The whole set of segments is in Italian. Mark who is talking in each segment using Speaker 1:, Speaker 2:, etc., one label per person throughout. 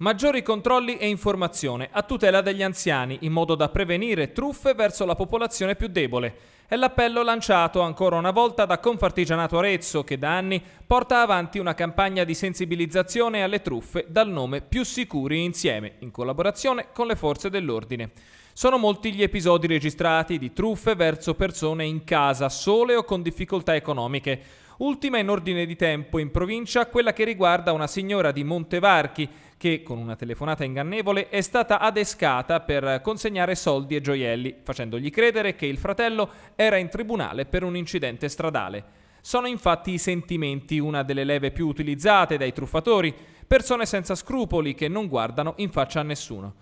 Speaker 1: Maggiori controlli e informazione a tutela degli anziani in modo da prevenire truffe verso la popolazione più debole. È l'appello lanciato ancora una volta da Confartigianato Arezzo che da anni porta avanti una campagna di sensibilizzazione alle truffe dal nome Più Sicuri Insieme, in collaborazione con le forze dell'ordine. Sono molti gli episodi registrati di truffe verso persone in casa, sole o con difficoltà economiche. Ultima in ordine di tempo in provincia quella che riguarda una signora di Montevarchi che con una telefonata ingannevole è stata adescata per consegnare soldi e gioielli, facendogli credere che il fratello era in tribunale per un incidente stradale. Sono infatti i sentimenti una delle leve più utilizzate dai truffatori, persone senza scrupoli che non guardano in faccia a nessuno.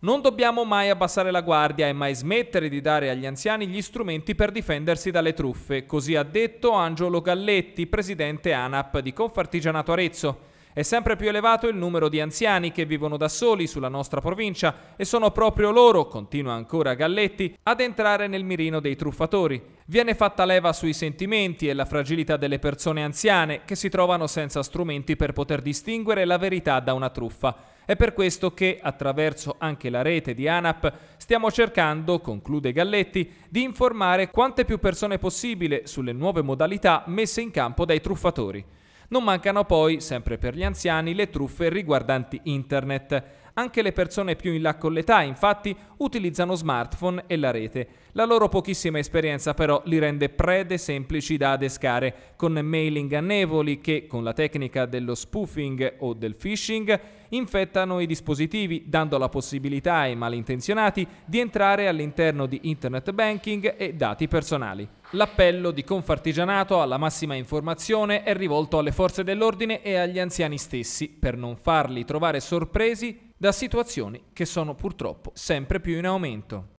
Speaker 1: Non dobbiamo mai abbassare la guardia e mai smettere di dare agli anziani gli strumenti per difendersi dalle truffe, così ha detto Angelo Galletti, presidente ANAP di Confartigianato Arezzo. È sempre più elevato il numero di anziani che vivono da soli sulla nostra provincia e sono proprio loro, continua ancora Galletti, ad entrare nel mirino dei truffatori. Viene fatta leva sui sentimenti e la fragilità delle persone anziane che si trovano senza strumenti per poter distinguere la verità da una truffa. È per questo che, attraverso anche la rete di ANAP, stiamo cercando, conclude Galletti, di informare quante più persone possibile sulle nuove modalità messe in campo dai truffatori. Non mancano poi, sempre per gli anziani, le truffe riguardanti internet. Anche le persone più in là con l'età, infatti, utilizzano smartphone e la rete. La loro pochissima esperienza però li rende prede semplici da adescare, con mailing annevoli che, con la tecnica dello spoofing o del phishing, infettano i dispositivi, dando la possibilità ai malintenzionati di entrare all'interno di internet banking e dati personali. L'appello di Confartigianato alla massima informazione è rivolto alle forze dell'ordine e agli anziani stessi per non farli trovare sorpresi da situazioni che sono purtroppo sempre più in aumento.